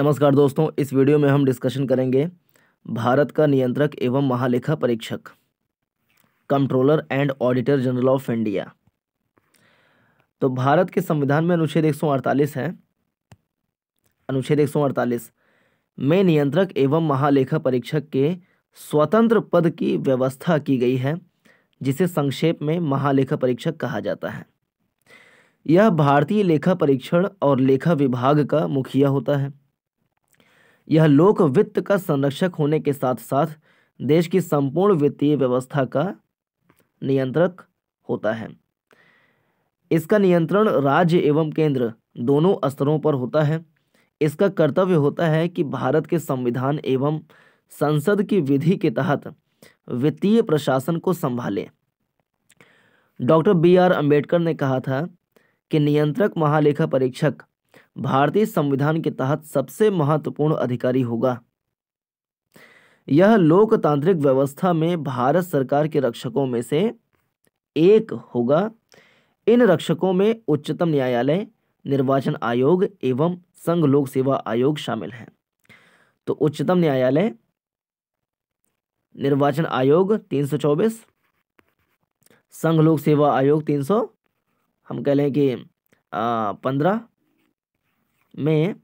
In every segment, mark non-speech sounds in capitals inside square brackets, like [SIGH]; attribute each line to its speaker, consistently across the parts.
Speaker 1: नमस्कार दोस्तों इस वीडियो में हम डिस्कशन करेंगे भारत का नियंत्रक एवं महालेखा परीक्षक controller and auditor general of India तो भारत के संविधान में अनुच्छेद 148 है अनुच्छेद 148 में नियंत्रक एवं महालेखा परीक्षक के स्वतंत्र पद की व्यवस्था की गई है जिसे संक्षेप में महालेखा परीक्षक कहा जाता है यह भारतीय लेखा परीक्षण और लेखा विभाग का मुखिया होता है यह लोक वित्त का संरक्षक होने के साथ साथ देश की संपूर्ण वित्तीय व्यवस्था का नियंत्रक होता है इसका नियंत्रण राज्य एवं केंद्र दोनों स्तरों पर होता है इसका कर्तव्य होता है कि भारत के संविधान एवं संसद की विधि के तहत वित्तीय प्रशासन को संभालें डॉक्टर बी आर अम्बेडकर ने कहा था कि नियंत्रक महालेखा परीक्षक भारतीय संविधान के तहत सबसे महत्वपूर्ण अधिकारी होगा यह लोकतांत्रिक व्यवस्था में भारत सरकार के रक्षकों में से एक होगा इन रक्षकों में उच्चतम न्यायालय निर्वाचन आयोग एवं संघ लोक सेवा आयोग शामिल हैं तो उच्चतम न्यायालय निर्वाचन आयोग 324 संघ लोक सेवा आयोग 300 हम कह लें कि पंद्रह में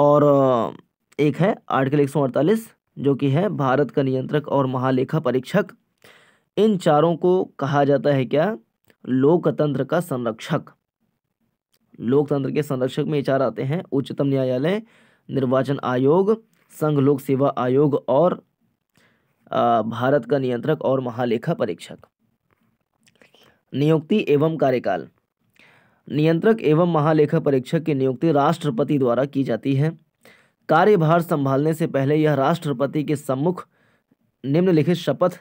Speaker 1: और एक है आर्टिकल एक सौ अड़तालीस जो कि है भारत का नियंत्रक और महालेखा परीक्षक इन चारों को कहा जाता है क्या लोकतंत्र का संरक्षक लोकतंत्र के संरक्षक में ये चार आते हैं उच्चतम न्यायालय निर्वाचन आयोग संघ लोक सेवा आयोग और भारत का नियंत्रक और महालेखा परीक्षक नियुक्ति एवं कार्यकाल नियंत्रक एवं महालेखा परीक्षक की नियुक्ति राष्ट्रपति द्वारा की जाती है कार्यभार संभालने से पहले यह राष्ट्रपति के सम्मुख निम्नलिखित शपथ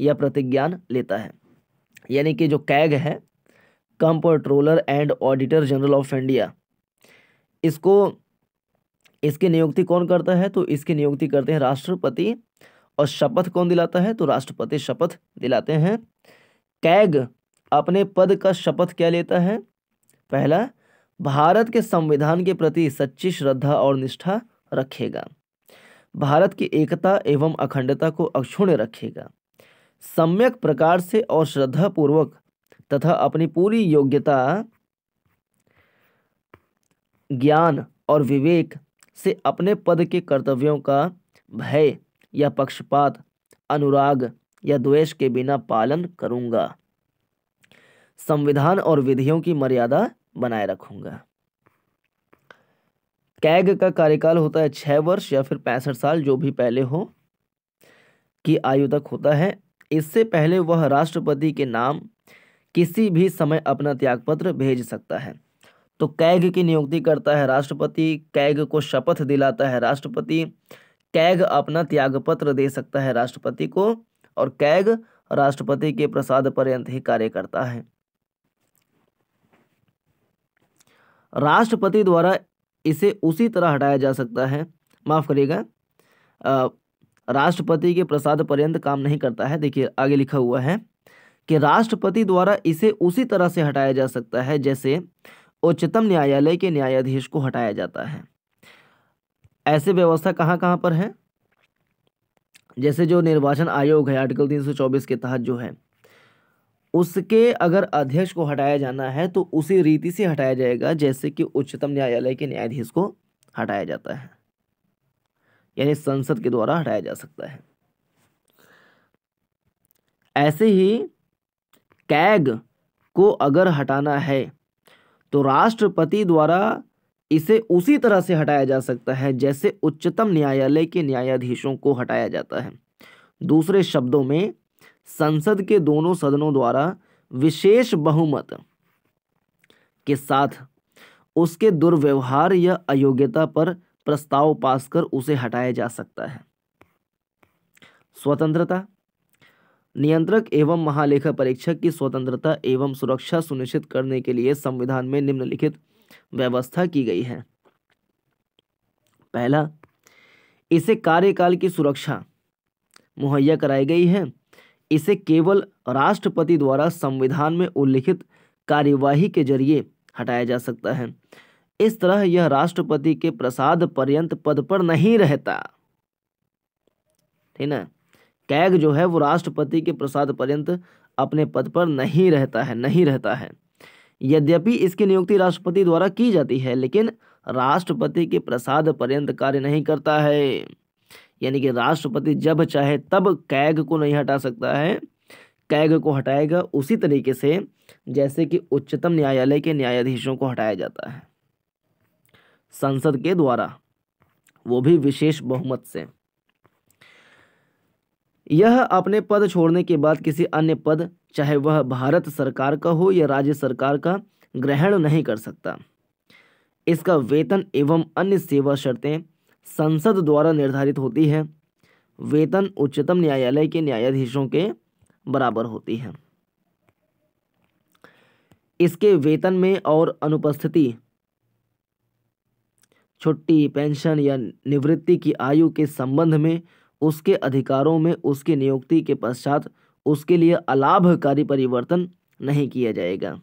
Speaker 1: या प्रतिज्ञान लेता है यानी कि जो कैग है कंपट्रोलर and auditor general of India इसको इसकी नियुक्ति कौन करता है तो इसकी नियुक्ति करते हैं राष्ट्रपति और शपथ कौन दिलाता है तो राष्ट्रपति शपथ दिलाते हैं कैग अपने पद का शपथ क्या लेता है पहला भारत के संविधान के प्रति सच्ची श्रद्धा और निष्ठा रखेगा भारत की एकता एवं अखंडता को अक्षुण्य रखेगा सम्यक प्रकार से और श्रद्धापूर्वक तथा अपनी पूरी योग्यता ज्ञान और विवेक से अपने पद के कर्तव्यों का भय या पक्षपात अनुराग या द्वेष के बिना पालन करूंगा संविधान और विधियों की मर्यादा बनाए रखूँगा कैग का कार्यकाल होता है छः वर्ष या फिर पैंसठ साल जो भी पहले हो की आयु तक होता है इससे पहले वह राष्ट्रपति के नाम किसी भी समय अपना त्यागपत्र भेज सकता है तो कैग की नियुक्ति करता है राष्ट्रपति कैग को शपथ दिलाता है राष्ट्रपति कैग अपना त्यागपत्र दे सकता है राष्ट्रपति को और कैग राष्ट्रपति के प्रसाद पर्यंत ही कार्य करता है राष्ट्रपति द्वारा इसे उसी तरह हटाया जा सकता है माफ़ करिएगा राष्ट्रपति के प्रसाद पर्यंत काम नहीं करता है देखिए आगे लिखा हुआ है कि राष्ट्रपति द्वारा इसे उसी तरह से हटाया जा सकता है जैसे उच्चतम न्यायालय के न्यायाधीश को हटाया जाता है ऐसे व्यवस्था कहाँ कहाँ पर है जैसे जो निर्वाचन आयोग है आर्टिकल 324 के तहत जो है उसके अगर अध्यक्ष को हटाया जाना है तो उसी रीति से हटाया जाएगा जैसे कि उच्चतम न्यायालय के न्यायाधीश को हटाया जाता है यानी संसद के द्वारा हटाया जा सकता है ऐसे ही कैग को अगर हटाना है तो राष्ट्रपति द्वारा इसे उसी तरह से हटाया जा सकता है जैसे उच्चतम न्यायालय के न्यायाधीशों को हटाया जाता है दूसरे शब्दों में संसद के दोनों सदनों द्वारा विशेष बहुमत के साथ उसके दुर्व्यवहार या अयोग्यता पर प्रस्ताव पास कर उसे हटाया जा सकता है स्वतंत्रता नियंत्रक एवं महालेखा परीक्षक की स्वतंत्रता एवं सुरक्षा सुनिश्चित करने के लिए संविधान में निम्नलिखित व्यवस्था की गई है पहला इसे कार्यकाल की सुरक्षा मुहैया कराई गई है इसे केवल राष्ट्रपति द्वारा संविधान में उल्लिखित कार्यवाही के जरिए हटाया जा सकता है इस तरह यह राष्ट्रपति के प्रसाद पर्यंत पद पर नहीं रहता ठीक ना कैग जो है वो राष्ट्रपति के प्रसाद पर्यंत अपने पद पर नहीं रहता है नहीं रहता है यद्यपि इसकी नियुक्ति राष्ट्रपति द्वारा की जाती है लेकिन राष्ट्रपति के प्रसाद पर्यंत कार्य नहीं करता है यानी कि राष्ट्रपति जब चाहे तब कैग को नहीं हटा सकता है कैग को हटाएगा उसी तरीके से जैसे कि उच्चतम न्यायालय के न्यायाधीशों को हटाया जाता है संसद के द्वारा वो भी विशेष बहुमत से यह अपने पद छोड़ने के बाद किसी अन्य पद चाहे वह भारत सरकार का हो या राज्य सरकार का ग्रहण नहीं कर सकता इसका वेतन एवं अन्य सेवा शर्तें संसद द्वारा निर्धारित होती है वेतन उच्चतम न्यायालय के न्यायाधीशों के बराबर होती है इसके वेतन में और अनुपस्थिति छुट्टी पेंशन या निवृत्ति की आयु के संबंध में उसके अधिकारों में उसकी नियुक्ति के पश्चात उसके लिए अलाभकारी परिवर्तन नहीं किया जाएगा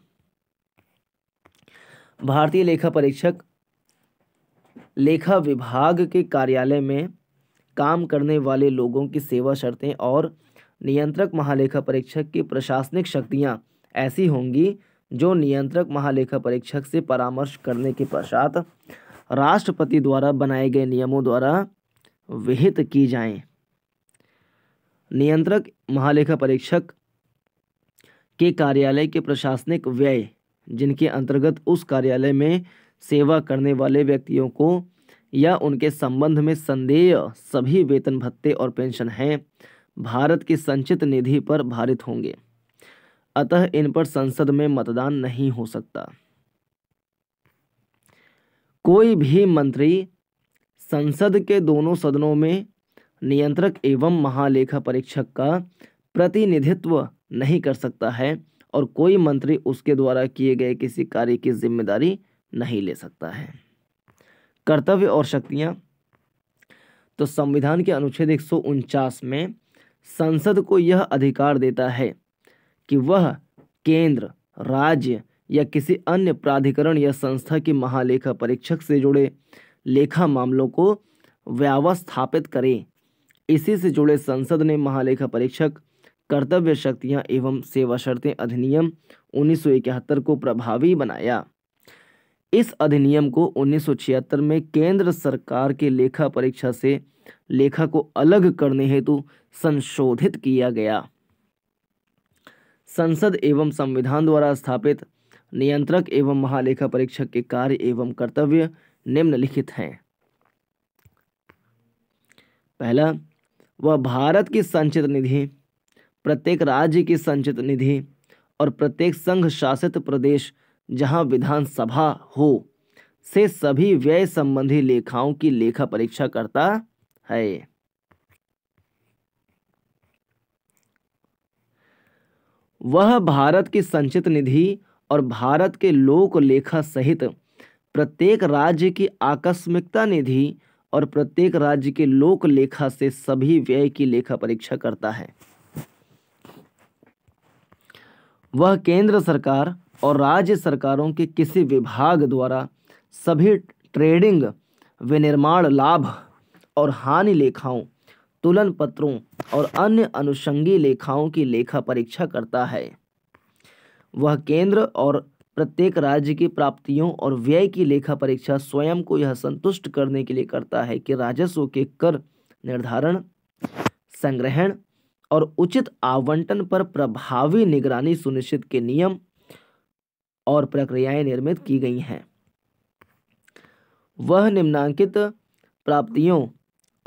Speaker 1: भारतीय लेखा परीक्षक लेखा विभाग के कार्यालय में काम करने वाले लोगों की सेवा शर्तें और नियंत्रक महालेखा परीक्षक की प्रशासनिक शक्तियां ऐसी होंगी जो नियंत्रक महालेखा परीक्षक से परामर्श करने के पश्चात राष्ट्रपति द्वारा बनाए गए नियमों द्वारा विहित की जाएं। नियंत्रक महालेखा परीक्षक के कार्यालय के प्रशासनिक व्यय जिनके अंतर्गत उस कार्यालय में सेवा करने वाले व्यक्तियों को या उनके संबंध में संदेह सभी वेतन भत्ते और पेंशन हैं भारत की संचित निधि पर भारित होंगे अतः इन पर संसद में मतदान नहीं हो सकता कोई भी मंत्री संसद के दोनों सदनों में नियंत्रक एवं महालेखा परीक्षक का प्रतिनिधित्व नहीं कर सकता है और कोई मंत्री उसके द्वारा किए गए किसी कार्य की जिम्मेदारी नहीं ले सकता है कर्तव्य और शक्तियाँ तो संविधान के अनुच्छेद एक में संसद को यह अधिकार देता है कि वह केंद्र राज्य या किसी अन्य प्राधिकरण या संस्था के महालेखा परीक्षक से जुड़े लेखा मामलों को व्यवस्थापित करें इसी से जुड़े संसद ने महालेखा परीक्षक कर्तव्य शक्तियां एवं सेवा शर्तें अधिनियम उन्नीस को प्रभावी बनाया इस अधिनियम को उन्नीस में केंद्र सरकार के लेखा परीक्षा से लेखा को अलग करने हेतु संशोधित किया गया संसद एवं संविधान द्वारा स्थापित नियंत्रक एवं महालेखा परीक्षक के कार्य एवं कर्तव्य निम्नलिखित हैं पहला वह भारत की संचित निधि प्रत्येक राज्य की संचित निधि और प्रत्येक संघ शासित प्रदेश जहां विधानसभा हो से सभी व्यय संबंधी लेखाओं की लेखा परीक्षा करता है वह भारत की संचित निधि और भारत के लोक लेखा सहित प्रत्येक राज्य की आकस्मिकता निधि और प्रत्येक राज्य के लोक लेखा से सभी व्यय की लेखा परीक्षा करता है वह केंद्र सरकार और राज्य सरकारों के किसी विभाग द्वारा सभी ट्रेडिंग विनिर्माण लाभ और हानि लेखाओं तुलन पत्रों और अन्य अनुषंगी लेखाओं की लेखा परीक्षा करता है वह केंद्र और प्रत्येक राज्य की प्राप्तियों और व्यय की लेखा परीक्षा स्वयं को यह संतुष्ट करने के लिए करता है कि राजस्व के कर निर्धारण संग्रहण और उचित आवंटन पर प्रभावी निगरानी सुनिश्चित के नियम और प्रक्रियाएं निर्मित की गई हैं वह निम्नांकित प्राप्तियों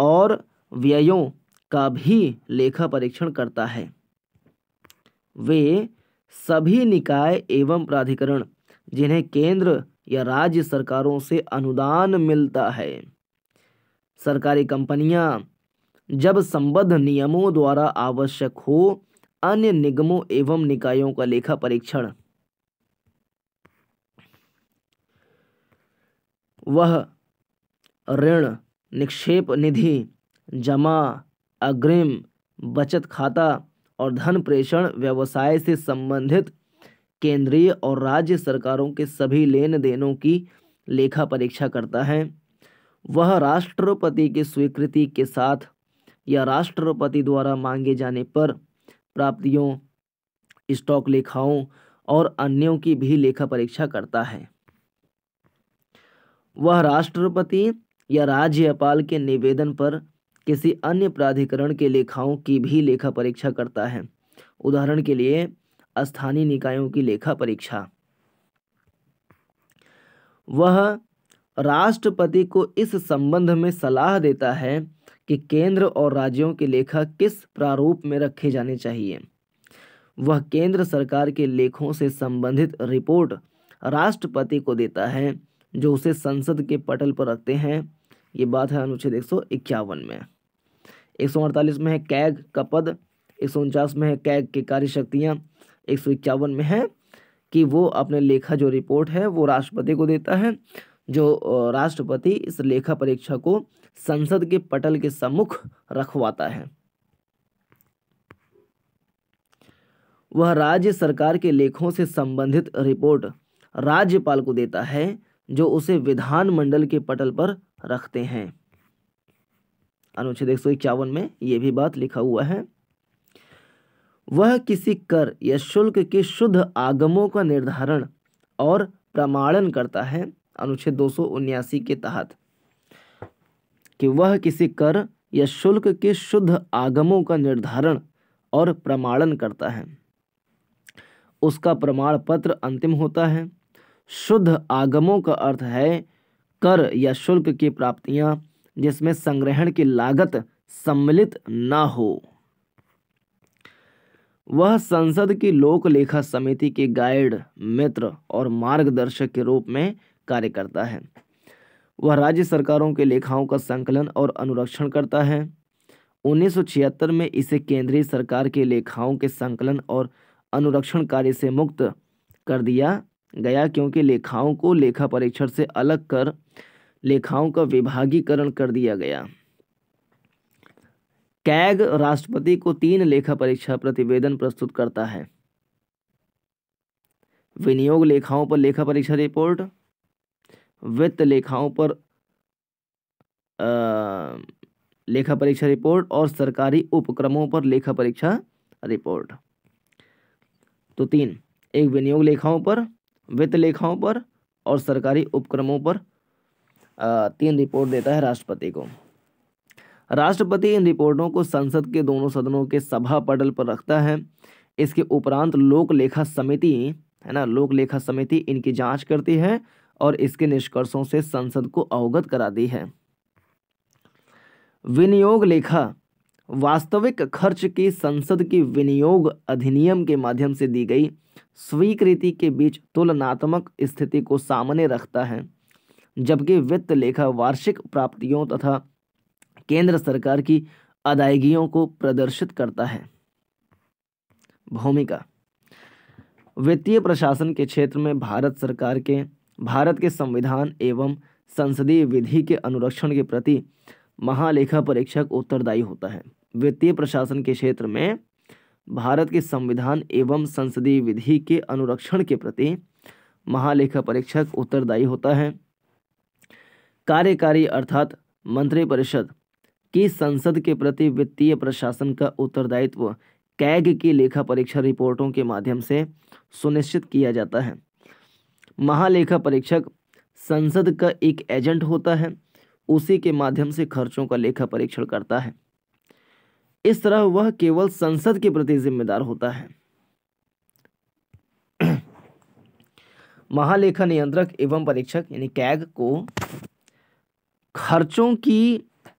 Speaker 1: और व्ययों का भी लेखा परीक्षण करता है वे सभी निकाय एवं प्राधिकरण जिन्हें केंद्र या राज्य सरकारों से अनुदान मिलता है सरकारी कंपनियां जब संबद्ध नियमों द्वारा आवश्यक हो अन्य निगमों एवं निकायों का लेखा परीक्षण वह ऋण निक्षेप निधि जमा अग्रिम बचत खाता और धन प्रेषण व्यवसाय से संबंधित केंद्रीय और राज्य सरकारों के सभी लेन देनों की लेखा परीक्षा करता है वह राष्ट्रपति की स्वीकृति के साथ या राष्ट्रपति द्वारा मांगे जाने पर प्राप्तियों स्टॉक लेखाओं और अन्यों की भी लेखा परीक्षा करता है वह राष्ट्रपति या राज्यपाल के निवेदन पर किसी अन्य प्राधिकरण के लेखाओं की भी लेखा परीक्षा करता है उदाहरण के लिए स्थानीय निकायों की लेखा परीक्षा वह राष्ट्रपति को इस संबंध में सलाह देता है कि केंद्र और राज्यों के लेखा किस प्रारूप में रखे जाने चाहिए वह केंद्र सरकार के लेखों से संबंधित रिपोर्ट राष्ट्रपति को देता है जो उसे संसद के पटल पर रखते हैं ये बात है अनुच्छेद एक सौ इक्यावन में एक सौ अड़तालीस में है कैग का पद एक सौ उनचास में है कैग की शक्तियाँ एक सौ इक्यावन में है कि वो अपने लेखा जो रिपोर्ट है वो राष्ट्रपति को देता है जो राष्ट्रपति इस लेखा परीक्षा को संसद के पटल के सम्मुख रखवाता है वह राज्य सरकार के लेखों से संबंधित रिपोर्ट राज्यपाल को देता है जो उसे विधानमंडल के पटल पर रखते हैं अनुच्छेद एक सौ इक्यावन में यह भी बात लिखा हुआ है वह किसी कर या शुल्क के शुद्ध आगमों का निर्धारण और प्रमाणन करता है अनुच्छेद दो के तहत कि वह किसी कर या शुल्क के शुद्ध आगमों का निर्धारण और प्रमाणन करता है उसका प्रमाण पत्र अंतिम होता है शुद्ध आगमों का अर्थ है कर या शुल्क की प्राप्तियां जिसमें संग्रहण की लागत सम्मिलित न हो वह संसद की लोक लेखा समिति के गाइड मित्र और मार्गदर्शक के रूप में कार्य करता है वह राज्य सरकारों के लेखाओं का संकलन और अनुरक्षण करता है 1976 में इसे केंद्रीय सरकार के लेखाओं के संकलन और अनुरक्षण कार्य से मुक्त कर दिया गया क्योंकि लेखाओं को लेखा परीक्षण से अलग कर लेखाओं का विभागीकरण कर दिया गया कैग राष्ट्रपति को तीन लेखा परीक्षा प्रतिवेदन प्रस्तुत करता है विनियोग लेखाओं पर लेखा परीक्षा रिपोर्ट वित्त लेखाओं पर आ, लेखा परीक्षा रिपोर्ट और सरकारी उपक्रमों पर लेखा परीक्षा रिपोर्ट तो तीन एक विनियोग लेखाओं पर वित्त लेखाओं पर और सरकारी उपक्रमों पर तीन रिपोर्ट देता है राष्ट्रपति को राष्ट्रपति इन रिपोर्टों को संसद के दोनों सदनों के सभा पटल पर रखता है इसके उपरांत लोक लेखा समिति है ना लोक लेखा समिति इनकी जांच करती है और इसके निष्कर्षों से संसद को अवगत कराती है विनियोग लेखा वास्तविक खर्च की संसद की विनियोग अधिनियम के माध्यम से दी गई स्वीकृति के बीच तुलनात्मक स्थिति को सामने रखता है जबकि वित्त लेखा वार्षिक प्राप्तियों तथा केंद्र सरकार की अदायगियों को प्रदर्शित करता है भूमिका वित्तीय प्रशासन के क्षेत्र में भारत सरकार के भारत के संविधान एवं संसदीय विधि के अनुरक्षण के प्रति महालेखा परीक्षक उत्तरदायी होता है वित्तीय प्रशासन के क्षेत्र में भारत के संविधान एवं संसदीय विधि के अनुरक्षण के प्रति महालेखा परीक्षक उत्तरदायी होता है कार्यकारी अर्थात मंत्रिपरिषद की संसद के प्रति वित्तीय प्रशासन का उत्तरदायित्व कैग की लेखा परीक्षा रिपोर्टों के माध्यम से सुनिश्चित किया जाता है महालेखा परीक्षक संसद का एक एजेंट होता है उसी के माध्यम से खर्चों का लेखा परीक्षण करता है इस तरह वह केवल संसद के प्रति जिम्मेदार होता है [CLEARS THROAT] महालेखा नियंत्रक एवं परीक्षक यानी कैग को खर्चों की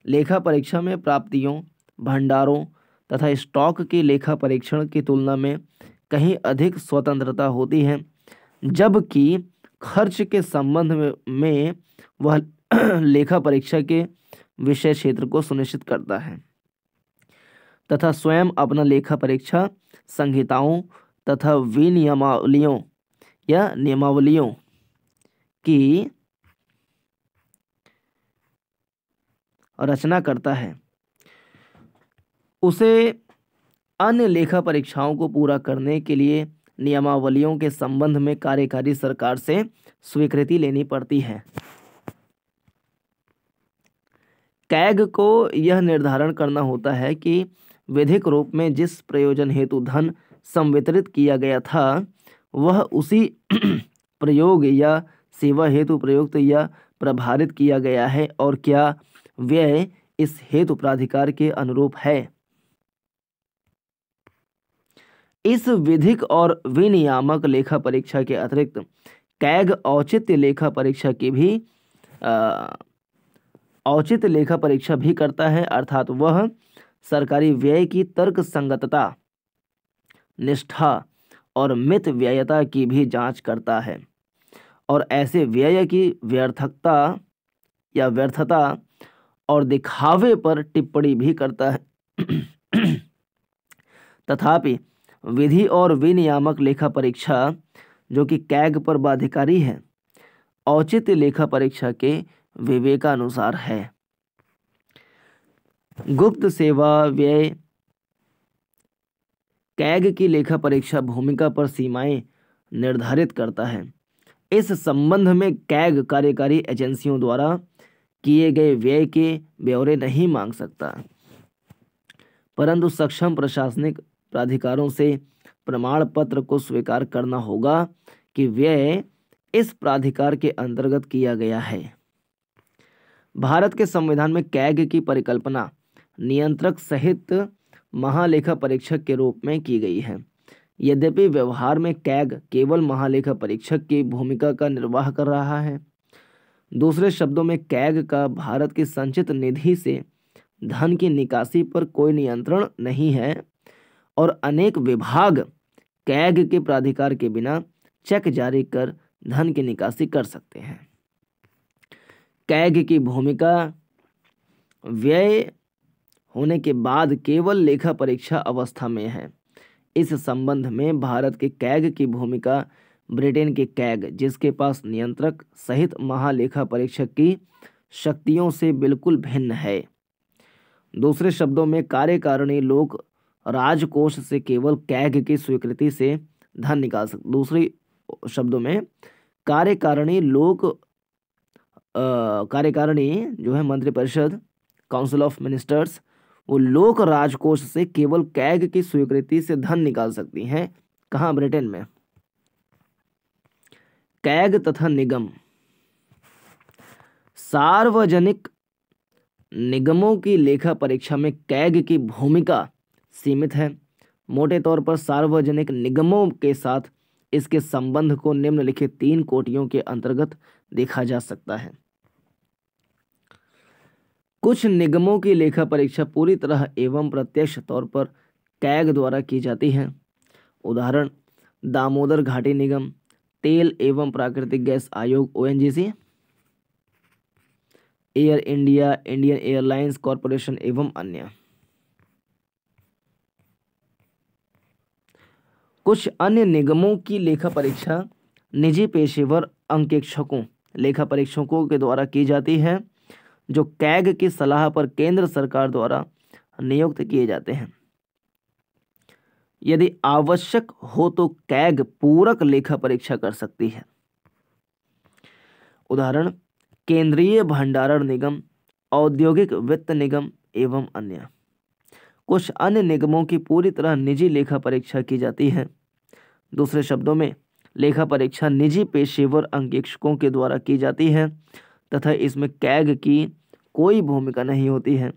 Speaker 1: लेखा परीक्षा में प्राप्तियों भंडारों तथा स्टॉक के लेखा परीक्षण की तुलना में कहीं अधिक स्वतंत्रता होती है जबकि खर्च के संबंध में वह [CLEARS THROAT] लेखा परीक्षा के विषय क्षेत्र को सुनिश्चित करता है तथा स्वयं अपना लेखा परीक्षा संहिताओं तथा विनियमावलियों या नियमावलियों की रचना करता है उसे अन्य लेखा परीक्षाओं को पूरा करने के लिए नियमावलियों के संबंध में कार्यकारी सरकार से स्वीकृति लेनी पड़ती है कैग को यह निर्धारण करना होता है कि विधिक रूप में जिस प्रयोजन हेतु धन संवितरित किया गया था वह उसी [CLEARS THROAT] प्रयोग या सेवा हेतु प्रयुक्त या प्रभारित किया गया है और क्या व्यय इस हेतु प्राधिकार के अनुरूप है इस विधिक और विनियामक लेखा परीक्षा के अतिरिक्त कैग औचित्य लेखा परीक्षा की भी औचित्य लेखा परीक्षा भी करता है अर्थात वह सरकारी व्यय की तर्क संगतता निष्ठा और मित व्ययता की भी जांच करता है और ऐसे व्यय की व्यर्थकता या व्यर्थता और दिखावे पर टिप्पणी भी करता है तथापि विधि और विनियामक लेखा परीक्षा जो कि कैग पर बाधिकारी है औचित्य लेखा परीक्षा के विवेकानुसार है गुप्त सेवा व्यय कैग की लेखा परीक्षा भूमिका पर सीमाएं निर्धारित करता है इस संबंध में कैग कार्यकारी एजेंसियों द्वारा किए गए व्यय के ब्यौरे नहीं मांग सकता परंतु सक्षम प्रशासनिक प्राधिकारों से प्रमाण पत्र को स्वीकार करना होगा कि व्यय इस प्राधिकार के अंतर्गत किया गया है भारत के संविधान में कैग की परिकल्पना नियंत्रक सहित महालेखा परीक्षक के रूप में की गई है यद्यपि व्यवहार में कैग केवल महालेखा परीक्षक की भूमिका का निर्वाह कर रहा है दूसरे शब्दों में कैग का भारत की संचित निधि से धन की निकासी पर कोई नियंत्रण नहीं है और अनेक विभाग कैग के प्राधिकार के बिना चेक जारी कर धन की निकासी कर सकते हैं कैग की भूमिका व्यय होने के बाद केवल लेखा परीक्षा अवस्था में है इस संबंध में भारत के कैग की भूमिका ब्रिटेन के कैग जिसके पास नियंत्रक सहित महालेखा परीक्षक की शक्तियों से बिल्कुल भिन्न है दूसरे शब्दों में कार्यकारिणी लोक राजकोष से केवल कैग की स्वीकृति से धन निकाल सकते दूसरे शब्दों में कार्यकारिणी लोक कार्यकारिणी जो है मंत्रिपरिषद काउंसिल ऑफ मिनिस्टर्स वो लोक राजकोष से केवल कैग की स्वीकृति से धन निकाल सकती हैं कहा ब्रिटेन में कैग तथा निगम सार्वजनिक निगमों की लेखा परीक्षा में कैग की भूमिका सीमित है मोटे तौर पर सार्वजनिक निगमों के साथ इसके संबंध को निम्नलिखित तीन कोटियों के अंतर्गत देखा जा सकता है कुछ निगमों की लेखा परीक्षा पूरी तरह एवं प्रत्यक्ष तौर पर कैग द्वारा की जाती है उदाहरण दामोदर घाटी निगम तेल एवं प्राकृतिक गैस आयोग ओ Air India Indian Airlines corporation एवं अन्य कुछ अन्य निगमों की लेखा परीक्षा निजी पेशेवर अंकेक्षकों लेखा परीक्षकों के द्वारा की जाती है जो कैग की सलाह पर केंद्र सरकार द्वारा नियुक्त किए जाते हैं यदि आवश्यक हो तो कैग पूरक लेखा परीक्षा कर सकती है उदाहरण केंद्रीय भंडारण निगम औद्योगिक वित्त निगम एवं अन्य कुछ अन्य निगमों की पूरी तरह निजी लेखा परीक्षा की जाती है दूसरे शब्दों में लेखा परीक्षा निजी पेशेवर अंकेक्षकों के द्वारा की जाती है तथा इसमें कैग की कोई भूमिका नहीं होती है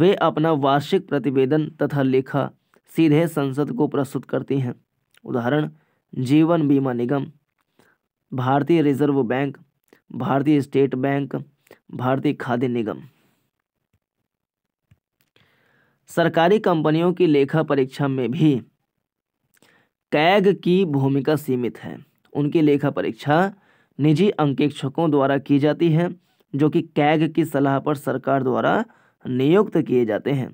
Speaker 1: वे अपना वार्षिक प्रतिवेदन तथा लेखा सीधे संसद को प्रस्तुत करती हैं उदाहरण जीवन बीमा निगम भारतीय रिजर्व बैंक भारतीय स्टेट बैंक भारतीय खाद्य निगम सरकारी कंपनियों की लेखा परीक्षा में भी कैग की भूमिका सीमित है उनकी लेखा परीक्षा निजी अंकेक्षकों द्वारा की जाती है जो कि कैग की सलाह पर सरकार द्वारा नियुक्त किए जाते हैं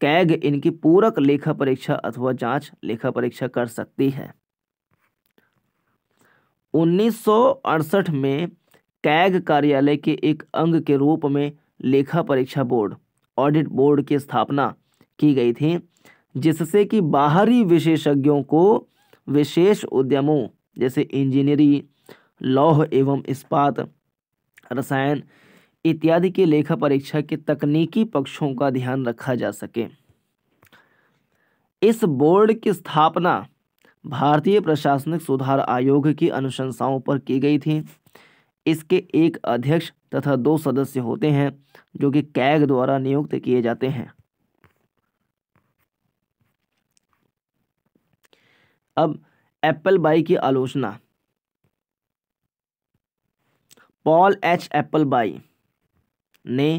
Speaker 1: कैग इनकी पूरक लेखा परीक्षा अथवा जांच लेखा परीक्षा कर सकती है 1968 में कैग कार्यालय के एक अंग के रूप में लेखा परीक्षा बोर्ड ऑडिट बोर्ड की स्थापना की गई थी जिससे कि बाहरी विशेषज्ञों को विशेष उद्यमों जैसे इंजीनियरिंग लौह एवं इस्पात रसायन इत्यादि के लेखा परीक्षा के तकनीकी पक्षों का ध्यान रखा जा सके इस बोर्ड की स्थापना भारतीय प्रशासनिक सुधार आयोग की अनुशंसाओं पर की गई थी इसके एक अध्यक्ष तथा दो सदस्य होते हैं जो कि कैग द्वारा नियुक्त किए जाते हैं अब एप्पल बाई की आलोचना पॉल एच एप्पल बाई ने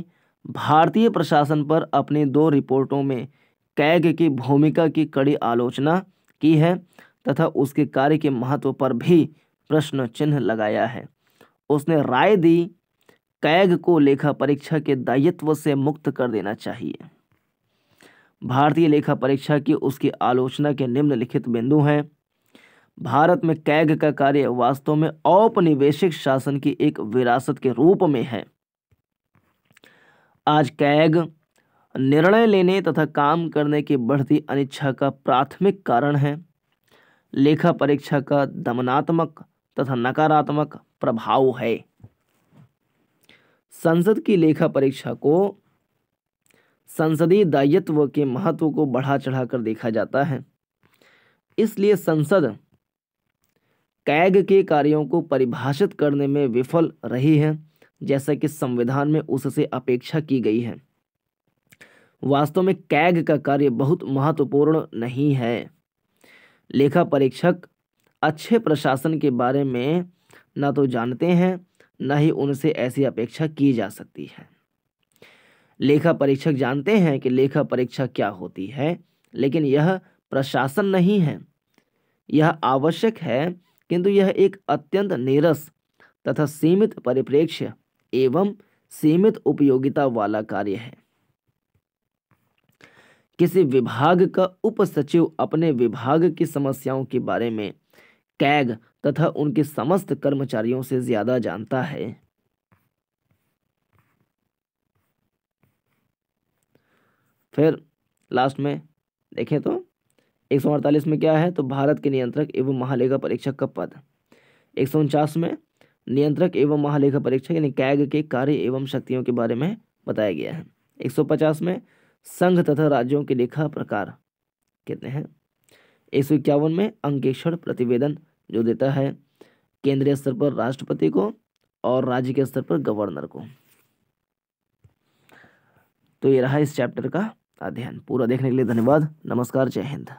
Speaker 1: भारतीय प्रशासन पर अपनी दो रिपोर्टों में कैग की भूमिका की कड़ी आलोचना की है तथा उसके कार्य के महत्व पर भी प्रश्न चिन्ह लगाया है उसने राय दी कैग को लेखा परीक्षा के दायित्व से मुक्त कर देना चाहिए भारतीय लेखा परीक्षा की उसकी आलोचना के निम्नलिखित बिंदु हैं भारत में कैग का कार्य वास्तव में औपनिवेशिक शासन की एक विरासत के रूप में है आज कैग निर्णय लेने तथा काम करने की बढ़ती अनिच्छा का प्राथमिक कारण है लेखा परीक्षा का दमनात्मक तथा नकारात्मक प्रभाव है संसद की लेखा परीक्षा को संसदीय दायित्व के महत्व को बढ़ा चढ़ाकर देखा जाता है इसलिए संसद कैग के कार्यों को परिभाषित करने में विफल रही है जैसा कि संविधान में उससे अपेक्षा की गई है वास्तव में कैग का कार्य बहुत महत्वपूर्ण नहीं है लेखा परीक्षक अच्छे प्रशासन के बारे में ना तो जानते हैं ना ही उनसे ऐसी अपेक्षा की जा सकती है लेखा परीक्षक जानते हैं कि लेखा परीक्षा क्या होती है लेकिन यह प्रशासन नहीं है यह आवश्यक है किंतु यह एक अत्यंत नीरस तथा सीमित परिप्रेक्ष्य एवं सीमित उपयोगिता वाला कार्य है किसी विभाग का उप सचिव अपने विभाग की समस्याओं के बारे में कैग तथा उनके समस्त कर्मचारियों से ज्यादा जानता है फिर लास्ट में देखें तो एक सौ अड़तालीस में क्या है तो भारत के नियंत्रक एवं महालेखा परीक्षक का पद एक सौ उनचास में नियंत्रक एवं महालेखा परीक्षक यानी कैग के कार्य एवं शक्तियों के बारे में बताया गया है एक सौ पचास में संघ तथा राज्यों के लेखा प्रकार कहते हैं एक सौ इक्यावन में अंकेक्षण प्रतिवेदन जो देता है केंद्रीय स्तर पर राष्ट्रपति को और राज्य के स्तर पर गवर्नर को तो ये रहा इस चैप्टर का अध्ययन पूरा देखने के लिए धन्यवाद नमस्कार जय हिंद